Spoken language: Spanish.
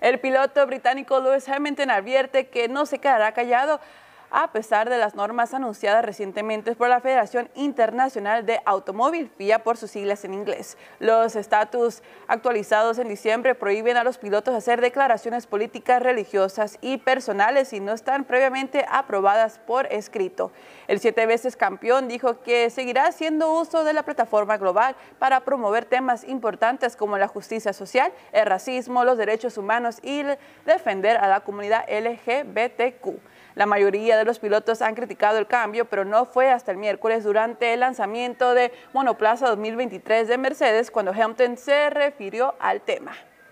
El piloto británico Lewis Hamilton advierte que no se quedará callado a pesar de las normas anunciadas recientemente por la Federación Internacional de Automóvil, FIA por sus siglas en inglés. Los estatus actualizados en diciembre prohíben a los pilotos hacer declaraciones políticas, religiosas y personales si no están previamente aprobadas por escrito. El siete veces campeón dijo que seguirá haciendo uso de la plataforma global para promover temas importantes como la justicia social, el racismo, los derechos humanos y defender a la comunidad LGBTQ. La mayoría de los pilotos han criticado el cambio, pero no fue hasta el miércoles durante el lanzamiento de Monoplaza 2023 de Mercedes cuando Hampton se refirió al tema.